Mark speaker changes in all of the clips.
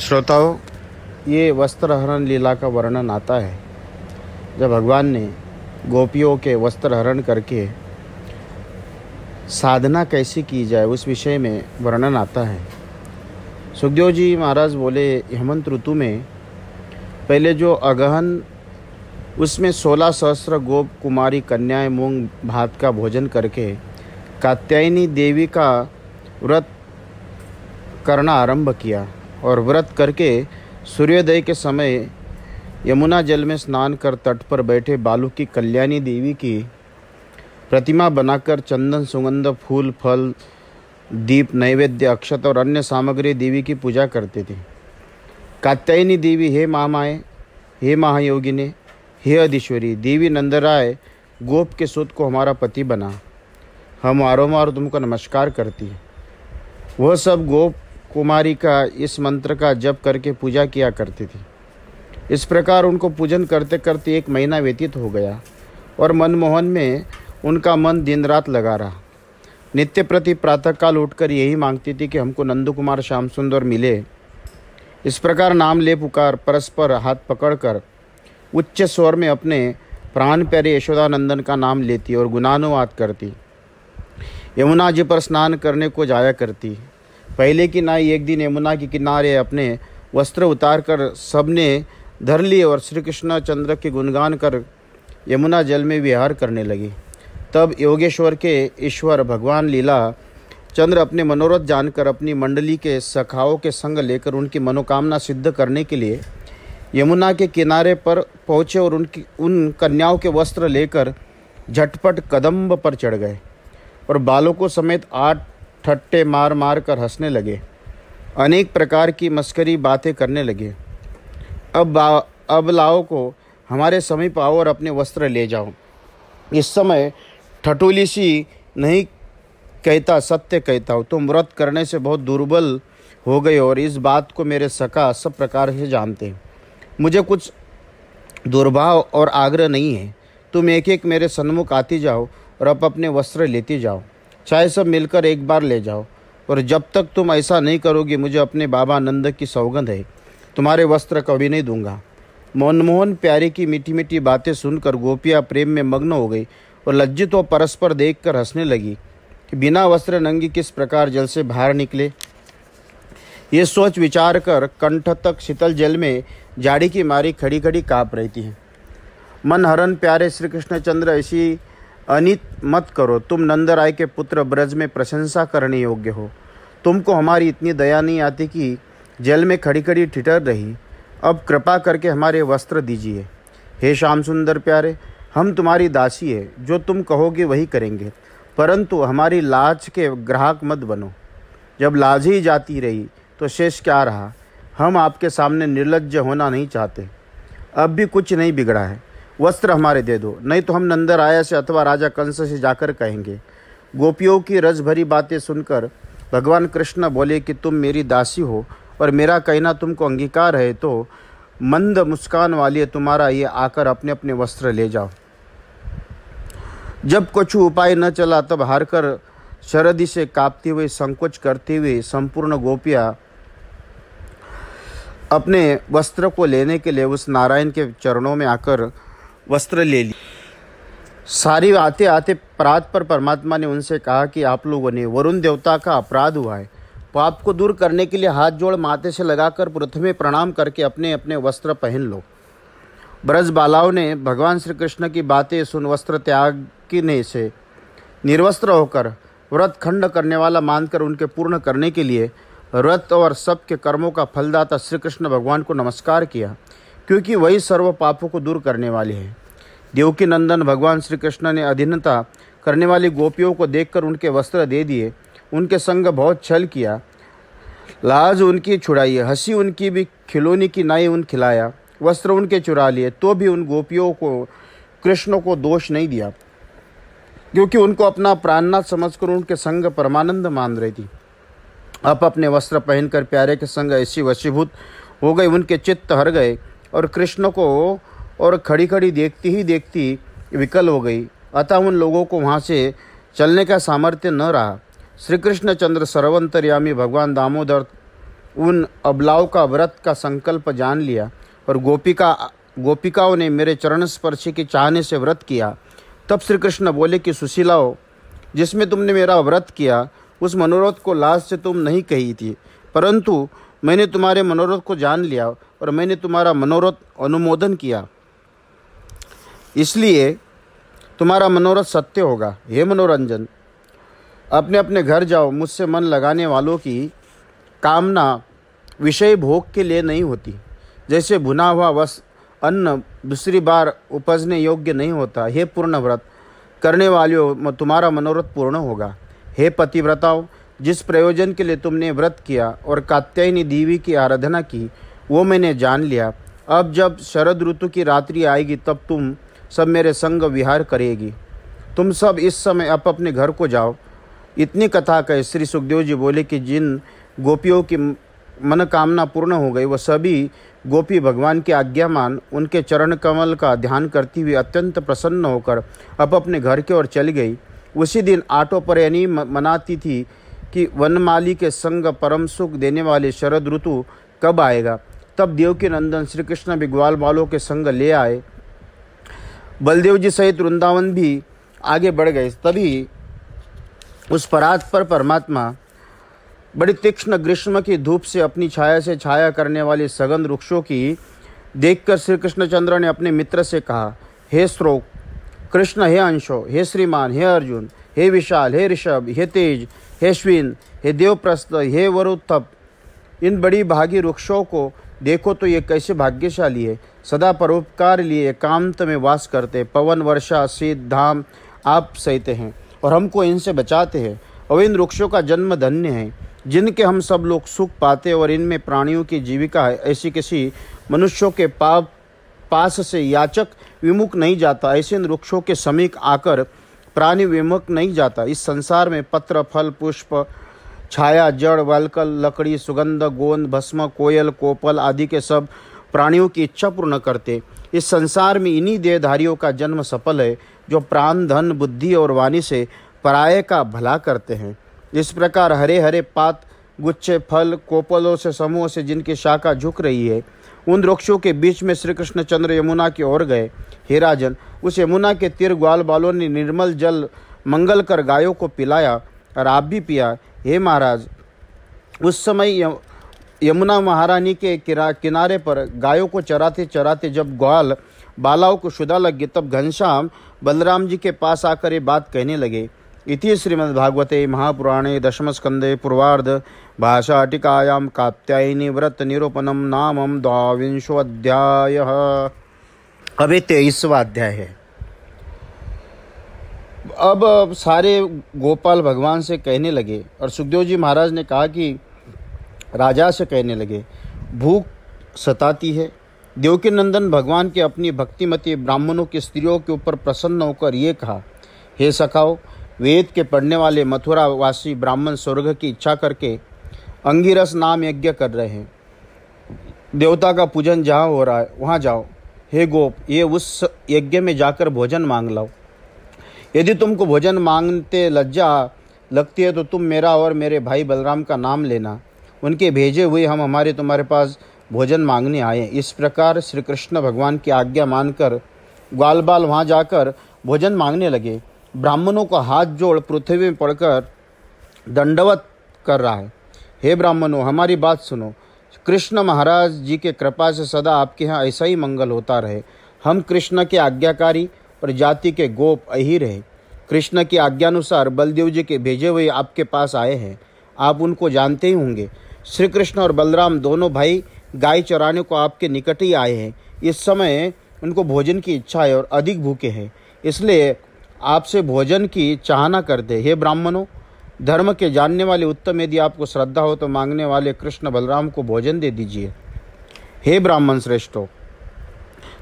Speaker 1: श्रोताओं ये वस्त्रहरण लीला का वर्णन आता है जब भगवान ने गोपियों के वस्त्र हरण करके साधना कैसे की जाए उस विषय में वर्णन आता है सुखदेव जी महाराज बोले हेमंत ऋतु में पहले जो अगहन उसमें सोलह सहस्र गोप कुमारी कन्याएं मूंग भात का भोजन करके कात्यायनी देवी का व्रत करना आरंभ किया और व्रत करके सूर्योदय के समय यमुना जल में स्नान कर तट पर बैठे बालू की कल्याणी देवी की प्रतिमा बनाकर चंदन सुगंध फूल फल दीप नैवेद्य अक्षत और अन्य सामग्री देवी की पूजा करते थे कात्यायनी देवी हे मामाए हे महायोगिने हे अधीश्वरी देवी नंदराय गोप के सुत को हमारा पति बना हम आरोमा और तुमको नमस्कार करती वह सब गोप कुमारी का इस मंत्र का जप करके पूजा किया करती थी इस प्रकार उनको पूजन करते करते एक महीना व्यतीत हो गया और मनमोहन में उनका मन दिन रात लगा रहा नित्य प्रति प्रातःकाल उठकर यही मांगती थी कि हमको नंदू कुमार श्याम सुंदर मिले इस प्रकार नाम ले पुकार परस्पर हाथ पकड़कर उच्च स्वर में अपने प्राण प्यारे यशोदानंदन का नाम लेती और गुणानुवाद करती यमुना जी पर स्नान करने को जाया करती पहले की ना एक दिन यमुना के किनारे अपने वस्त्र उतार कर सबने धर लिए और श्री कृष्ण चंद्र के गुणगान कर यमुना जल में विहार करने लगी तब योगेश्वर के ईश्वर भगवान लीला चंद्र अपने मनोरथ जानकर अपनी मंडली के सखाओं के संग लेकर उनकी मनोकामना सिद्ध करने के लिए यमुना के किनारे पर पहुँचे और उनकी उन कन्याओं के वस्त्र लेकर झटपट कदम्ब पर चढ़ गए और बालकों समेत आठ ठट्टे मार मार कर हंसने लगे अनेक प्रकार की मस्करी बातें करने लगे अब अब लाओ को हमारे समीप आओ और अपने वस्त्र ले जाओ इस समय ठटोली सी नहीं कहता सत्य कहता हो तुम तो व्रत करने से बहुत दुर्बल हो गए और इस बात को मेरे सका सब प्रकार से जानते हैं मुझे कुछ दुर्भाव और आग्रह नहीं है तुम एक एक मेरे सन्मुख आती जाओ और अब अपने वस्त्र लेती जाओ चाहे सब मिलकर एक बार ले जाओ और जब तक तुम ऐसा नहीं करोगे मुझे अपने बाबा नंद की सौगंध है तुम्हारे वस्त्र कभी नहीं दूंगा मनमोहन प्यारे की मीठी मीठी बातें सुनकर गोपिया प्रेम में मग्न हो गई और लज्जित व परस्पर देख कर हंसने लगी कि बिना वस्त्र नंगी किस प्रकार जल से बाहर निकले ये सोच विचार कर कंठ तक शीतल जल में जाड़ी की मारी खड़ी खड़ी काँप रहती है मन हरन प्यारे श्री कृष्णचंद्र ऐसी अनित मत करो तुम नंदराय के पुत्र ब्रज में प्रशंसा करने योग्य हो तुमको हमारी इतनी दया नहीं आती कि जेल में खड़ी खड़ी ठिठर रही अब कृपा करके हमारे वस्त्र दीजिए हे श्याम सुंदर प्यारे हम तुम्हारी दासी है जो तुम कहोगे वही करेंगे परंतु हमारी लाज के ग्राहक मत बनो जब लाज ही जाती रही तो शेष क्या रहा हम आपके सामने निर्लज होना नहीं चाहते अब भी कुछ नहीं बिगड़ा है वस्त्र हमारे दे दो नहीं तो हम नंदराया से अथवा राजा कंस से जाकर कहेंगे गोपियों की रस भरी बातें सुनकर भगवान कृष्ण बोले कि तुम मेरी दासी हो और मेरा कहना तुमको अंगीकार है तो मंद मुस्कान वाली तुम्हारा ये आकर अपने अपने वस्त्र ले जाओ जब कुछ उपाय न चला तब हारकर शरदी से कांपते हुए संकोच करते हुए संपूर्ण गोपिया अपने वस्त्र को लेने के लिए उस नारायण के चरणों में आकर वस्त्र ले ली सारी आते आते प्रात पर परमात्मा ने उनसे कहा कि आप लोगों ने वरुण देवता का अपराध हुआ है पाप को दूर करने के लिए हाथ जोड़ माथे से लगाकर पृथ्वी प्रणाम करके अपने अपने वस्त्र पहन लो ब्रज बालाओं ने भगवान श्री कृष्ण की बातें सुन वस्त्र ने से निर्वस्त्र होकर व्रत खंड करने वाला मानकर उनके पूर्ण करने के लिए व्रत और सब के कर्मों का फलदाता श्री कृष्ण भगवान को नमस्कार किया क्योंकि वही सर्व पापों को दूर करने वाली है देवकी नंदन भगवान श्री कृष्ण ने अधीनता करने वाली गोपियों को देखकर उनके वस्त्र दे दिए उनके संग बहुत छल किया लाज उनकी छुड़ाई हंसी उनकी भी खिलौनी की नाई उन खिलाया वस्त्र उनके चुरा लिए तो भी उन गोपियों को कृष्ण को दोष नहीं दिया क्योंकि उनको अपना प्राणनाथ समझकर उनके संग परमानंद मान रही थी आप अपने वस्त्र पहनकर प्यारे के संग ऐसी वशीभूत हो गई उनके चित्त हर गए और कृष्ण को और खड़ी खड़ी देखती ही देखती विकल हो गई अतः उन लोगों को वहाँ से चलने का सामर्थ्य न रहा श्री कृष्ण चंद्र सर्वंतर्यामी भगवान दामोदर उन अबलाव का व्रत का संकल्प जान लिया और गोपिका गोपिकाओं ने मेरे चरण स्पर्श के चाहने से व्रत किया तब श्री कृष्ण बोले कि सुशीलाओ जिसमें तुमने मेरा व्रत किया उस मनोरथ को लाश से तुम नहीं कही थी परंतु मैंने तुम्हारे मनोरथ को जान लिया और मैंने तुम्हारा मनोरथ अनुमोदन किया इसलिए तुम्हारा मनोरथ सत्य होगा हे मनोरंजन अपने अपने घर जाओ मुझसे मन लगाने वालों की कामना विषय भोग के लिए नहीं होती जैसे भुना हुआ वस अन्न दूसरी बार उपजने योग्य नहीं होता हे पूर्ण व्रत करने वालों तुम्हारा मनोरथ पूर्ण होगा हे पतिव्रताओं जिस प्रयोजन के लिए तुमने व्रत किया और कात्यायनी देवी की आराधना की वो मैंने जान लिया अब जब शरद ऋतु की रात्रि आएगी तब तुम सब मेरे संग विहार करेगी तुम सब इस समय आप अपने घर को जाओ इतनी कथा कहे श्री सुखदेव जी बोले कि जिन गोपियों की मनोकामना पूर्ण हो गई वह सभी गोपी भगवान की आज्ञा मान उनके चरण कमल का ध्यान करती हुई अत्यंत प्रसन्न होकर अब अपने घर की ओर चली गई उसी दिन आटो पर यानी मनाती थी कि वनमाली के संग परम सुख देने वाले शरद ऋतु कब आएगा तब देव के नंदन श्री कृष्ण भी ग्वाल बालों के संग ले आए बलदेव जी सहित वृंदावन भी आगे बढ़ गए तभी उस परात पर परमात्मा बड़ी तीक्ष्ण ग्रीष्म की धूप से अपनी छाया से छाया करने वाले सघन वृक्षों की देखकर श्री कृष्णचंद्र ने अपने मित्र से कहा हे श्रोक कृष्ण हे अंशो हे श्रीमान हे अर्जुन हे विशाल हे ऋषभ हे तेज हे श्विन हे देवप्रस्थ हे वरुत्थप इन बड़ी भागी वृक्षों को देखो तो ये कैसे भाग्यशाली है सदा परोपकार लिए एकांत में वास करते पवन वर्षा शीत धाम आप सहते हैं और हमको इनसे बचाते हैं और इन वृक्षों का जन्म धन्य है जिनके हम सब लोग सुख पाते और इनमें प्राणियों की जीविका है ऐसी किसी मनुष्यों के पाप पास से याचक विमुख नहीं जाता ऐसे इन वृक्षों के समीप आकर प्राणी विमुख नहीं जाता इस संसार में पत्र फल पुष्प छाया जड़ वालकल लकड़ी सुगंध गोंद भस्म कोयल कोपल आदि के सब प्राणियों की इच्छा पूर्ण करते इस संसार में इन्हीं देहधारियों का जन्म सफल है जो प्राण धन बुद्धि और वाणी से पराय का भला करते हैं इस प्रकार हरे हरे पात गुच्छे फल कोपलों से समूह से जिनकी शाखा झुक रही है उन वृक्षों के बीच में श्री कृष्ण चंद्र यमुना की ओर गए हेराजन उस यमुना के तीर ग्वाल बालों ने निर्मल जल मंगल कर गायों को पिलाया और आप भी पिया हे महाराज उस समय यमुना महारानी के किनारे पर गायों को चराते चराते जब ग्वाल बालाओं को शुदा लग तब घनश्याम बलराम जी के पास आकर ये बात कहने लगे इति श्रीमद्भागवते महापुराणे दशमस्कंदे पूर्वार्ध भाषा टीकायाँ कात्यायनी व्रत निरूपणम नाम द्वांशोध्याय अभी तेईसवा अध्याय है अब सारे गोपाल भगवान से कहने लगे और सुखदेव जी महाराज ने कहा कि राजा से कहने लगे भूख सताती है देवकी नंदन भगवान के अपनी भक्तिमती ब्राह्मणों की स्त्रियों के ऊपर प्रसन्न होकर ये कहा हे सखाओ वेद के पढ़ने वाले मथुरावासी ब्राह्मण स्वर्ग की इच्छा करके अंगिरस नाम यज्ञ कर रहे हैं देवता का पूजन जहाँ हो रहा है वहाँ जाओ हे गोप ये उस यज्ञ में जाकर भोजन मांग लाओ यदि तुमको भोजन मांगते लज्जा लगती है तो तुम मेरा और मेरे भाई बलराम का नाम लेना उनके भेजे हुए हम हमारे तुम्हारे पास भोजन मांगने आए इस प्रकार श्री कृष्ण भगवान की आज्ञा मानकर ग्वाल बाल वहाँ जाकर भोजन मांगने लगे ब्राह्मणों का हाथ जोड़ पृथ्वी में पड़कर दंडवत कर रहा है हे ब्राह्मणों हमारी बात सुनो कृष्ण महाराज जी के कृपा से सदा आपके यहाँ ऐसा ही मंगल होता रहे हम कृष्ण के आज्ञाकारी प्रजाति के गोप अहिर रहे कृष्ण की आज्ञानुसार बलदेव जी के भेजे हुए आपके पास आए हैं आप उनको जानते ही होंगे श्री कृष्ण और बलराम दोनों भाई गाय चराने को आपके निकट ही आए हैं इस समय उनको भोजन की इच्छा है और अधिक भूखे हैं इसलिए आपसे भोजन की चाहना करते हे ब्राह्मणों धर्म के जानने वाले उत्तम यदि आपको श्रद्धा हो तो मांगने वाले कृष्ण बलराम को भोजन दे दीजिए हे ब्राह्मण श्रेष्ठों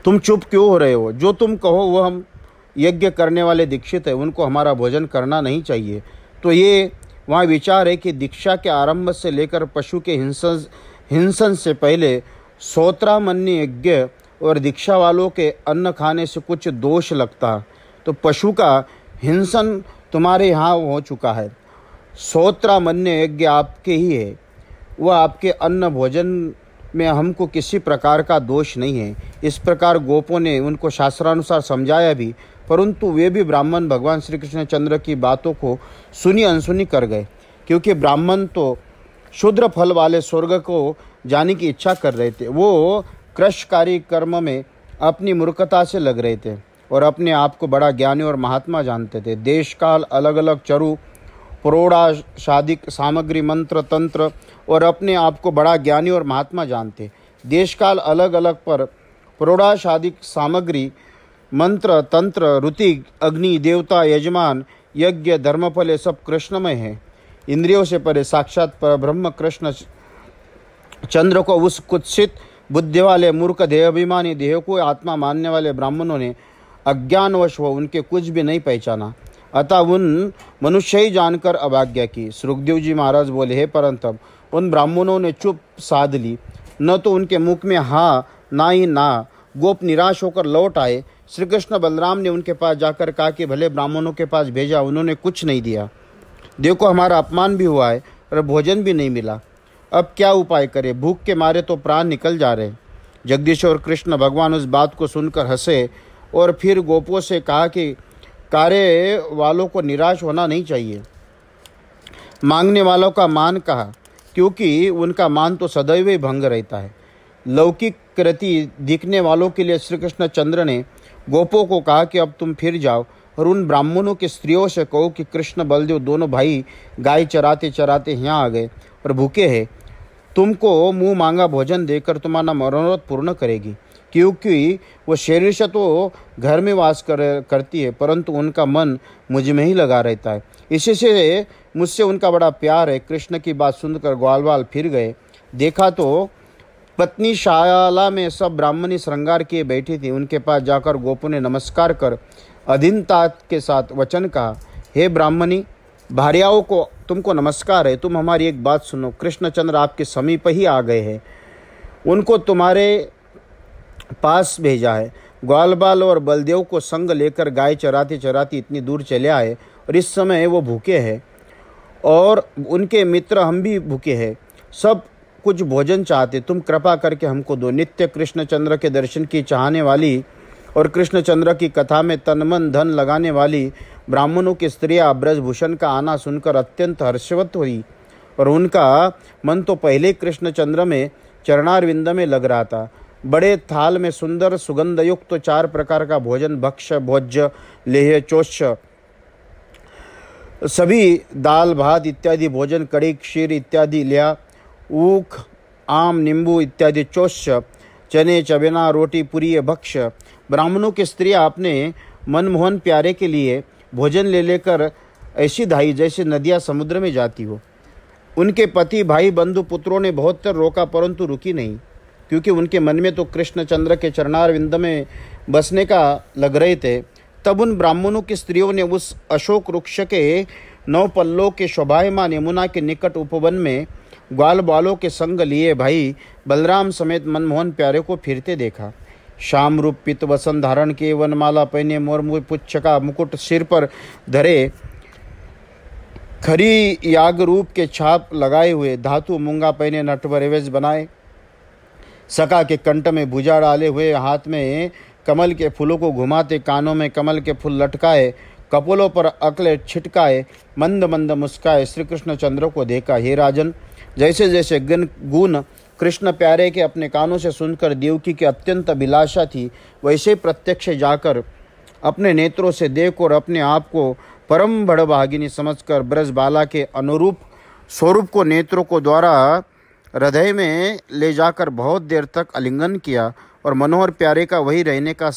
Speaker 1: तुम चुप क्यों हो रहे हो जो तुम कहो वो हम यज्ञ करने वाले दीक्षित है उनको हमारा भोजन करना नहीं चाहिए तो ये वहाँ विचार है कि दीक्षा के आरंभ से लेकर पशु के हिंसन हिंसन से पहले सोत्रामन्य यज्ञ और दीक्षा वालों के अन्न खाने से कुछ दोष लगता तो पशु का हिंसन तुम्हारे यहाँ हो चुका है सोत्रामन्य यज्ञ आपके ही है वह आपके अन्न भोजन में हमको किसी प्रकार का दोष नहीं है इस प्रकार गोपों ने उनको शास्त्रानुसार समझाया भी परंतु वे भी ब्राह्मण भगवान श्री कृष्णचंद्र की बातों को सुनी अनसुनी कर गए क्योंकि ब्राह्मण तो शुद्र फल वाले स्वर्ग को जाने की इच्छा कर रहे थे वो क्रशकारी कर्म में अपनी मूर्खता से लग रहे थे और अपने आप को बड़ा ज्ञानी और महात्मा जानते थे देश काल अलग अलग चरु प्रौढ़ा शादिक सामग्री मंत्र तंत्र और अपने आप को बड़ा ज्ञानी और महात्मा जानते देशकाल अलग अलग पर प्रौढ़ा शादिक सामग्री मंत्र तंत्र ऋतिक अग्नि देवता यजमान यज्ञ धर्मफल ये सब कृष्णमय है इंद्रियों से परे साक्षात पर ब्रह्म कृष्ण चंद्र को उस कुत्सित बुद्धि वाले मूर्ख देहाभिमानी देह को आत्मा मानने वाले ब्राह्मणों ने अज्ञानवश हो उनके कुछ भी नहीं पहचाना अतः उन मनुष्य ही जानकर अभाग्या की सुखदेव जी महाराज बोले हे परंतप उन ब्राह्मणों ने चुप साध ली न तो उनके मुख में हाँ ना ही ना गोप निराश होकर लौट आए श्री कृष्ण बलराम ने उनके पास जाकर कहा कि भले ब्राह्मणों के पास भेजा उन्होंने कुछ नहीं दिया देखो हमारा अपमान भी हुआ है और भोजन भी नहीं मिला अब क्या उपाय करें भूख के मारे तो प्राण निकल जा रहे जगदीश और कृष्ण भगवान उस बात को सुनकर हंसे और फिर गोपों से कहा कि कार्य वालों को निराश होना नहीं चाहिए मांगने वालों का मान कहा क्योंकि उनका मान तो सदैव ही भंग रहता है लौकिक कृति दिखने वालों के लिए श्री कृष्ण चंद्र ने गोपों को कहा कि अब तुम फिर जाओ और उन ब्राह्मणों के स्त्रियों से कहो कि कृष्ण बलदेव दोनों भाई गाय चराते चराते यहाँ आ गए और भूखे हैं तुमको मुंह मांगा भोजन देकर तुम्हारा मनोरथ पूर्ण करेगी क्योंकि वो शरीर तो घर में वास कर करती है परंतु उनका मन मुझ में ही लगा रहता है इसी से मुझसे उनका बड़ा प्यार है कृष्ण की बात सुनकर ग्वालवाल फिर गए देखा तो पत्नी शाला में सब ब्राह्मणी श्रृंगार किए बैठी थी उनके पास जाकर गोपू ने नमस्कार कर अधीनता के साथ वचन कहा हे ब्राह्मणी भार्याओं को तुमको नमस्कार है तुम हमारी एक बात सुनो कृष्णचंद्र आपके समीप ही आ गए हैं उनको तुम्हारे पास भेजा है ग्वालबाल और बलदेव को संग लेकर गाय चराते चराते इतनी दूर चले आए और इस समय वो भूखे हैं और उनके मित्र हम भी भूखे हैं सब कुछ भोजन चाहते तुम कृपा करके हमको दो नित्य कृष्णचंद्र के दर्शन की चाहने वाली और कृष्णचंद्र की कथा में तनमन धन लगाने वाली ब्राह्मणों की स्त्रियाँ ब्रजभूषण का आना सुनकर अत्यंत हर्षवत हुई और उनका मन तो पहले कृष्णचंद्र में चरणारविंद में लग रहा था बड़े थाल में सुंदर सुगंधयुक्त तो चार प्रकार का भोजन भक्ष भोज्य लेह चोष सभी दाल भात इत्यादि भोजन कड़ी क्षीर इत्यादि लिया ऊख आम नींबू इत्यादि चोष चने चबेना रोटी पूरी भक्ष ब्राह्मणों की स्त्रियाँ अपने मनमोहन प्यारे के लिए भोजन ले लेकर ऐसी धाई जैसे नदियाँ समुद्र में जाती हो उनके पति भाई बंधु पुत्रों ने बहुत रोका परंतु रुकी नहीं क्योंकि उनके मन में तो कृष्ण चंद्र के चरणारविंद में बसने का लग रहे थे तब उन ब्राह्मणों की स्त्रियों ने उस अशोक वृक्ष के नौ पल्लों के शोभायमान यमुना के निकट उपवन में ग्वाल बालों के संग लिए भाई बलराम समेत मनमोहन प्यारे को फिरते देखा शाम रूप पित वसन धारण किए वनमाला पहने मोर पुच्छ का मुकुट सिर पर धरे खरी याग रूप के छाप लगाए हुए धातु मुंगा पहने नटवर एवेज बनाए सका के कंठ में भुजा डाले हुए हाथ में कमल के फूलों को घुमाते कानों में कमल के फूल लटकाए कपोलों पर अकले छिटकाए मंद मंद मुस्काए श्री कृष्ण चंद्र को देखा हे राजन जैसे जैसे गुण गुण कृष्ण प्यारे के अपने कानों से सुनकर देवकी की अत्यंत अभिलाषा थी वैसे प्रत्यक्ष जाकर अपने नेत्रों से देख और अपने आप को परम बड़भागिनी समझकर ब्रजबाला के अनुरूप स्वरूप को नेत्रों को द्वारा हृदय में ले जाकर बहुत देर तक आलिंगन किया और मनोहर प्यारे का वही रहने का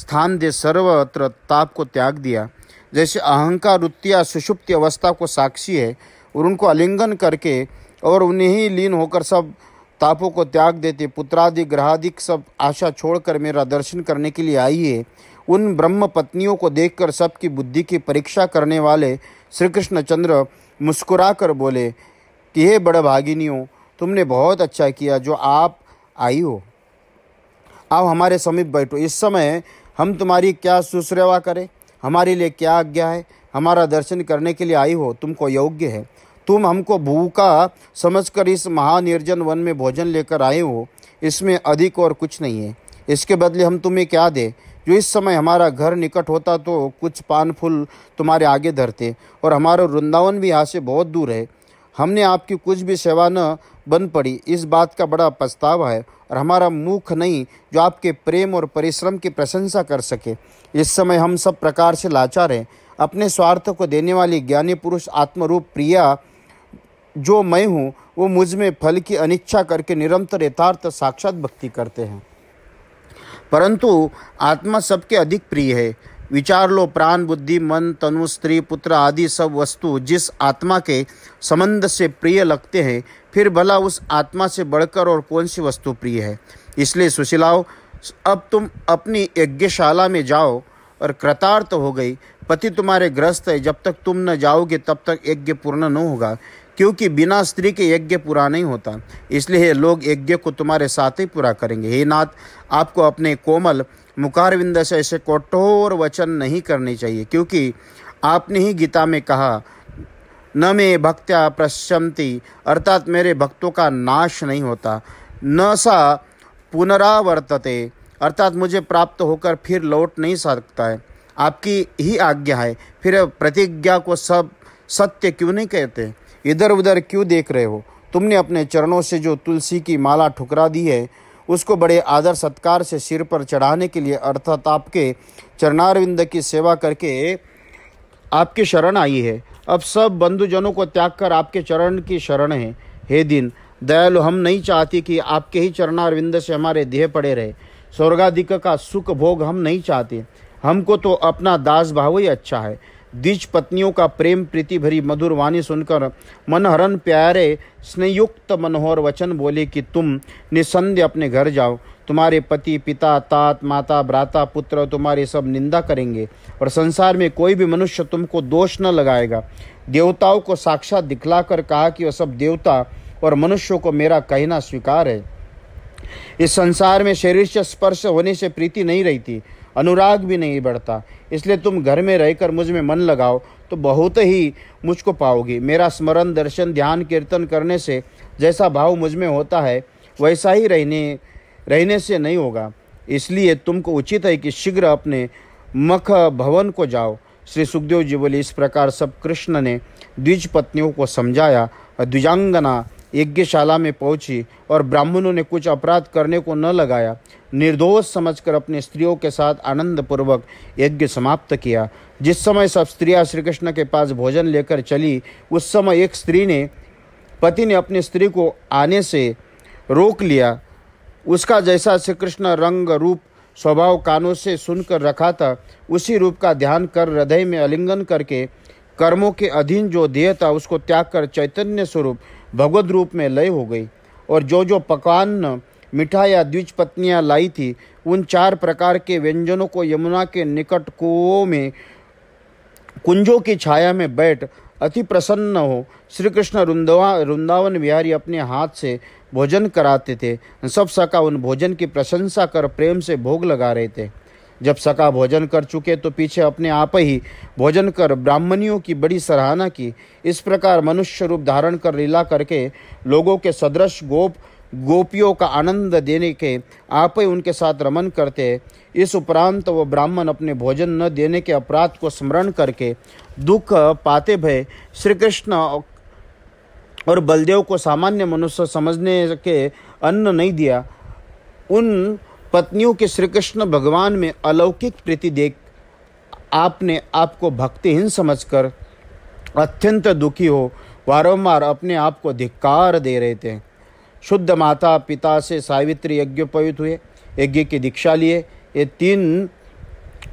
Speaker 1: स्थान दे सर्वत्र ताप को त्याग दिया जैसे अहंकार वृत्तिया सुषुप्त अवस्था को साक्षी है और उनको आलिंगन करके और उन्हें ही लीन होकर सब तापों को त्याग देते पुत्रादि ग्रहादिक सब आशा छोड़कर मेरा दर्शन करने के लिए आई है उन ब्रह्म पत्नियों को देखकर सबकी बुद्धि की परीक्षा करने वाले श्री कृष्णचंद्र मुस्कुरा कर बोले कि हे बड़ भागिनियों तुमने बहुत अच्छा किया जो आप आई हो आओ हमारे समीप बैठो इस समय हम तुम्हारी क्या सुश्रेवा करें हमारे लिए क्या आज्ञा है हमारा दर्शन करने के लिए आई हो तुमको योग्य है तुम हमको भूखा समझकर इस महानिर्जन वन में भोजन लेकर आए हो इसमें अधिक और कुछ नहीं है इसके बदले हम तुम्हें क्या दें जो इस समय हमारा घर निकट होता तो कुछ पान फूल तुम्हारे आगे धरते और हमारा वृंदावन भी यहाँ से बहुत दूर है हमने आपकी कुछ भी सेवा न बन पड़ी इस बात का बड़ा पछतावा है और हमारा मुख नहीं जो आपके प्रेम और परिश्रम की प्रशंसा कर सके इस समय हम सब प्रकार से लाचार हैं अपने स्वार्थ को देने वाली ज्ञानी पुरुष आत्मरूप प्रिया जो मैं हूँ वो मुझ में फल की अनिच्छा करके निरंतर यथार्थ साक्षात भक्ति करते हैं परंतु आत्मा सबके अधिक प्रिय है विचार लो प्राण बुद्धि मन तनु स्त्री पुत्र आदि सब वस्तु जिस आत्मा के संबंध से प्रिय लगते हैं फिर भला उस आत्मा से बढ़कर और कौन सी वस्तु प्रिय है इसलिए सुशीलाओ अब तुम अपनी यज्ञशाला में जाओ और कृतार्थ हो गई पति तुम्हारे ग्रस्त है जब तक तुम न जाओगे तब तक यज्ञ पूर्ण न होगा क्योंकि बिना स्त्री के यज्ञ पूरा नहीं होता इसलिए लोग यज्ञ को तुम्हारे साथ ही पूरा करेंगे हे नाथ आपको अपने कोमल मुकारविंद से ऐसे कठोर वचन नहीं करने चाहिए क्योंकि आपने ही गीता में कहा न मे भक्त्या प्रश्यंति अर्थात मेरे भक्तों का नाश नहीं होता न सा पुनरावर्तते अर्थात मुझे प्राप्त होकर फिर लौट नहीं सकता है आपकी ही आज्ञा है फिर प्रतिज्ञा को सब सत्य क्यों नहीं कहते इधर उधर क्यों देख रहे हो तुमने अपने चरणों से जो तुलसी की माला ठुकरा दी है उसको बड़े आदर सत्कार से सिर पर चढ़ाने के लिए अर्थात आपके चरणारविंद की सेवा करके आपकी शरण आई है अब सब बंधुजनों को त्याग कर आपके चरण की शरण है हे दिन दयालु हम नहीं चाहती कि आपके ही चरणारविंद से हमारे देह पड़े रहे स्वर्गाधिक का सुख भोग हम नहीं चाहते हमको तो अपना दास भाव ही अच्छा है द्विज पत्नियों का प्रेम प्रीति भरी मधुर वाणी सुनकर मनहरन प्यारे स्नेयुक्त मनोहर वचन बोले कि तुम निसंदेह अपने घर जाओ तुम्हारे पति पिता तात माता भ्राता पुत्र तुम्हारी सब निंदा करेंगे और संसार में कोई भी मनुष्य तुमको दोष न लगाएगा देवताओं को साक्षात दिखलाकर कहा कि वह सब देवता और मनुष्यों को मेरा कहना स्वीकार है इस संसार में शरीर से स्पर्श होने से प्रीति नहीं रहती अनुराग भी नहीं बढ़ता इसलिए तुम घर में रहकर मुझ में मन लगाओ तो बहुत ही मुझको पाओगी मेरा स्मरण दर्शन ध्यान कीर्तन करने से जैसा भाव मुझ में होता है वैसा ही रहने रहने से नहीं होगा इसलिए तुमको उचित है कि शीघ्र अपने मख भवन को जाओ श्री सुखदेव जी बोले इस प्रकार सब कृष्ण ने द्विज पत्नियों को समझाया द्विजांगना यज्ञशाला में पहुंची और ब्राह्मणों ने कुछ अपराध करने को न लगाया निर्दोष समझकर अपने स्त्रियों के साथ आनंदपूर्वक यज्ञ समाप्त किया जिस समय सब स्त्रियां श्री कृष्ण के पास भोजन लेकर चली उस समय एक स्त्री ने पति ने अपनी स्त्री को आने से रोक लिया उसका जैसा श्री कृष्ण रंग रूप स्वभाव कानों से सुनकर रखा था उसी रूप का ध्यान कर हृदय में अलिंगन करके कर्मों के अधीन जो देह था उसको त्याग कर चैतन्य स्वरूप भगवत रूप में लय हो गई और जो जो पकवान मिठा या द्विज पत्नियाँ लाई थी उन चार प्रकार के व्यंजनों को यमुना के निकट कुओं में कुंजों की छाया में बैठ अति प्रसन्न हो श्री कृष्ण वृंदावन बिहारी अपने हाथ से भोजन कराते थे सब सका उन भोजन की प्रशंसा कर प्रेम से भोग लगा रहे थे जब सका भोजन कर चुके तो पीछे अपने आप ही भोजन कर ब्राह्मणियों की बड़ी सराहना की इस प्रकार मनुष्य रूप धारण कर लीला करके लोगों के सदृश गोप गोपियों का आनंद देने के आप ही उनके साथ रमन करते इस उपरांत वह ब्राह्मण अपने भोजन न देने के अपराध को स्मरण करके दुख पाते भय श्री कृष्ण और बलदेव को सामान्य मनुष्य समझने के अन्न नहीं दिया उन पत्नियों के श्री कृष्ण भगवान में अलौकिक प्रीति देख आपने आपको भक्तिहीन समझकर अत्यंत दुखी हो वारंवार अपने आप को धिक्कार दे रहे थे शुद्ध माता पिता से सावित्री यज्ञोपयुत हुए यज्ञ की दीक्षा लिए ये तीन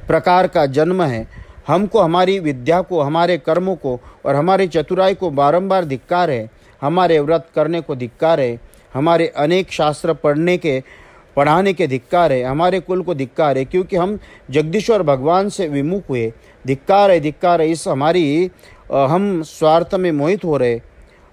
Speaker 1: प्रकार का जन्म है हमको हमारी विद्या को हमारे कर्मों को और हमारे चतुराई को बारंबार धिक्कार है हमारे व्रत करने को धिक्कार है हमारे अनेक शास्त्र पढ़ने के पढ़ाने के धिक्कार है हमारे कुल को धिक्कार है क्योंकि हम जगदीश्वर भगवान से विमुख हुए धिक्कार है धिक्कार है इस हमारी हम स्वार्थ में मोहित हो रहे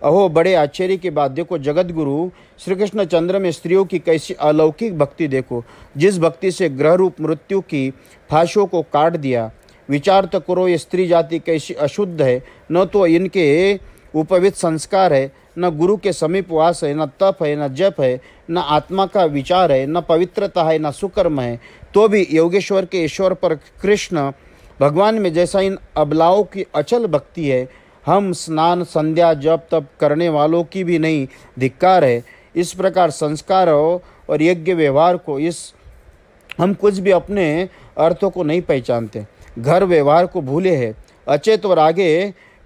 Speaker 1: अहो बड़े आश्चर्य की बात देखो जगत गुरु श्री कृष्ण चंद्र में स्त्रियों की कैसी अलौकिक भक्ति देखो जिस भक्ति से ग्रह रूप मृत्यु की फाशों को काट दिया विचार तो करो ये स्त्री जाति कैसी अशुद्ध है न तो इनके उपवित संस्कार है न गुरु के समीप वास है न तप है न जप है न आत्मा का विचार है न पवित्रता है न सुकर्म है तो भी योगेश्वर के ईश्वर पर कृष्ण भगवान में जैसा इन अबलाओं की अचल भक्ति है हम स्नान संध्या जप तप करने वालों की भी नहीं धिक्कार है इस प्रकार संस्कार और यज्ञ व्यवहार को इस हम कुछ भी अपने अर्थों को नहीं पहचानते घर व्यवहार को भूले हैं अचेत और आगे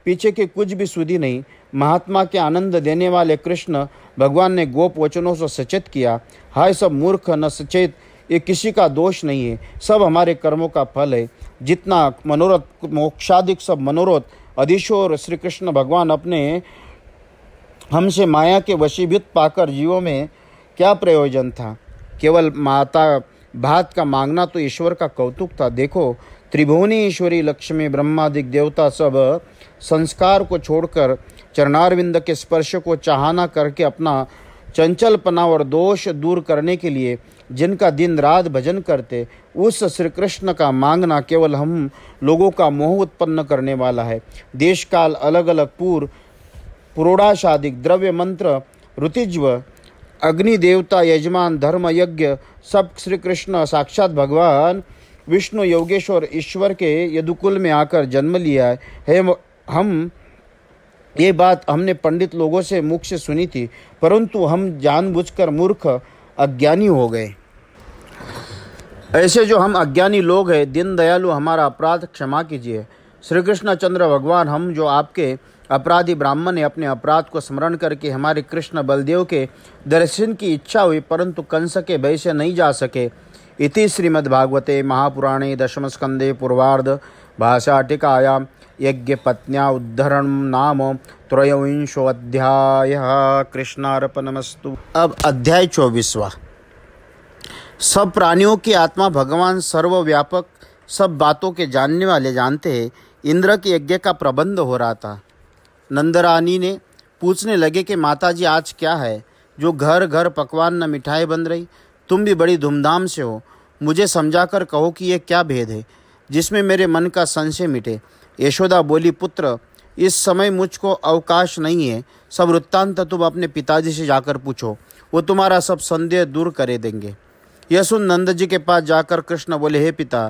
Speaker 1: पीछे के कुछ भी सुधी नहीं महात्मा के आनंद देने वाले कृष्ण भगवान ने गोप वचनों से सचेत किया हाय सब मूर्ख न सचेत ये किसी का दोष नहीं है सब हमारे कर्मों का फल है जितना मनोरथ मोक्षाधिक सब मनोरथ अधीश्वर श्री कृष्ण भगवान अपने हमसे माया के वशीभूत पाकर जीवों में क्या प्रयोजन था केवल माता भात का मांगना तो ईश्वर का कौतुक था देखो त्रिभुवनी ईश्वरी लक्ष्मी ब्रह्मादिक देवता सब संस्कार को छोड़कर चरणारविंद के स्पर्श को चाहना करके अपना चंचलपना और दोष दूर करने के लिए जिनका दिन रात भजन करते उस श्री कृष्ण का मांगना केवल हम लोगों का मोह उत्पन्न करने वाला है देश काल अलग अलग पूर्व पुरोड़ाशादिक द्रव्य मंत्र ऋतिज्व अग्नि देवता यजमान धर्म यज्ञ सब श्री कृष्ण साक्षात भगवान विष्णु योगेश्वर ईश्वर के यदुकुल में आकर जन्म लिया है हम ये बात हमने पंडित लोगों से मुख से सुनी थी परंतु हम जानबूझकर मूर्ख अज्ञानी हो गए ऐसे जो हम अज्ञानी लोग हैं दिन दयालु हमारा अपराध क्षमा कीजिए श्री कृष्ण चंद्र भगवान हम जो आपके अपराधी ब्राह्मण ने अपने अपराध को स्मरण करके हमारे कृष्ण बलदेव के दर्शन की इच्छा हुई परंतु कंस के भय से नहीं जा सके इति श्रीमद्भागवते महापुराणे दशम स्कंदे पूर्वार्ध भाषा टीकायाम यज्ञपत्न्या उद्धरण नाम त्रयोविंशोध्याय कृष्णार्पणमस्तु अब अध्याय चौबीसवा सब प्राणियों की आत्मा भगवान सर्वव्यापक सब बातों के जानने वाले जानते हैं इंद्र के यज्ञ का प्रबंध हो रहा था नंदरानी ने पूछने लगे कि माताजी आज क्या है जो घर घर पकवान न मिठाई बन रही तुम भी बड़ी धूमधाम से हो मुझे समझाकर कहो कि यह क्या भेद है जिसमें मेरे मन का संशय मिटे यशोदा बोली पुत्र इस समय मुझको अवकाश नहीं है सब वृत्तांत तुम अपने पिताजी से जाकर पूछो वो तुम्हारा सब संदेह दूर करे देंगे यह सुन नंद जी के पास जाकर कृष्ण बोले हे पिता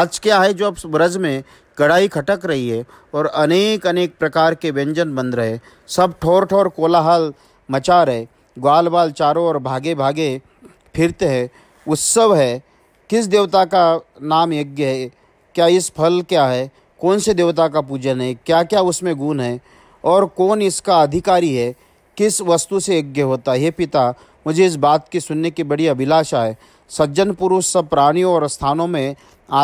Speaker 1: आज क्या है जो अब ब्रज में कड़ाई खटक रही है और अनेक अनेक प्रकार के व्यंजन बन रहे सब ठोर ठोर कोलाहल मचा रहे ग्वाल बाल चारों और भागे भागे फिरते हैं उत्सव है किस देवता का नाम यज्ञ है क्या इस फल क्या है कौन से देवता का पूजन है क्या क्या उसमें गुण है और कौन इसका अधिकारी है किस वस्तु से यज्ञ होता है हे पिता मुझे इस बात की सुनने की बड़ी अभिलाषा है सज्जन पुरुष सब प्राणियों और स्थानों में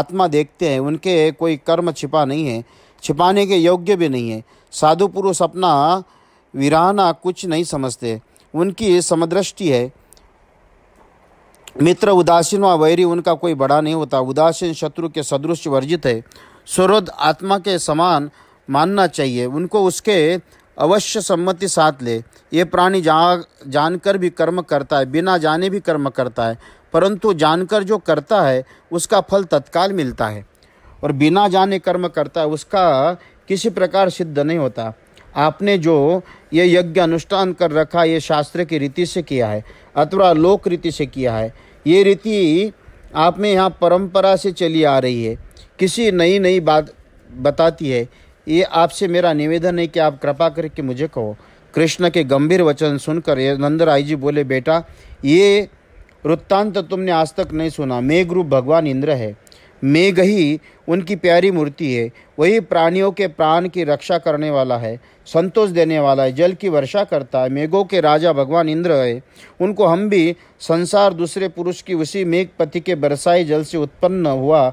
Speaker 1: आत्मा देखते हैं उनके कोई कर्म छिपा नहीं है छिपाने के योग्य भी नहीं है साधु पुरुष अपना वीराना कुछ नहीं समझते उनकी समदृष्टि है मित्र उदासीन व वैरी उनका कोई बड़ा नहीं होता उदासीन शत्रु के सदृश वर्जित है स्वरोध आत्मा के समान मानना चाहिए उनको उसके अवश्य सम्मति साथ ले ये प्राणी जा जानकर भी कर्म करता है बिना जाने भी कर्म करता है परंतु जानकर जो करता है उसका फल तत्काल मिलता है और बिना जाने कर्म करता है उसका किसी प्रकार सिद्ध नहीं होता आपने जो ये यज्ञ अनुष्ठान कर रखा ये शास्त्र की रीति से किया है अथवा लोक रीति से किया है ये रीति आप में यहाँ परंपरा से चली आ रही है किसी नई नई बात बताती है ये आपसे मेरा निवेदन है कि आप कृपा करके मुझे कहो कृष्ण के गंभीर वचन सुनकर ये नंद राय जी बोले बेटा ये वृत्तांत तुमने आज तक नहीं सुना मेघ रूप भगवान इंद्र है मेघ ही उनकी प्यारी मूर्ति है वही प्राणियों के प्राण की रक्षा करने वाला है संतोष देने वाला है जल की वर्षा करता है मेघों के राजा भगवान इंद्र है उनको हम भी संसार दूसरे पुरुष की उसी मेघपति के बरसाए जल से उत्पन्न हुआ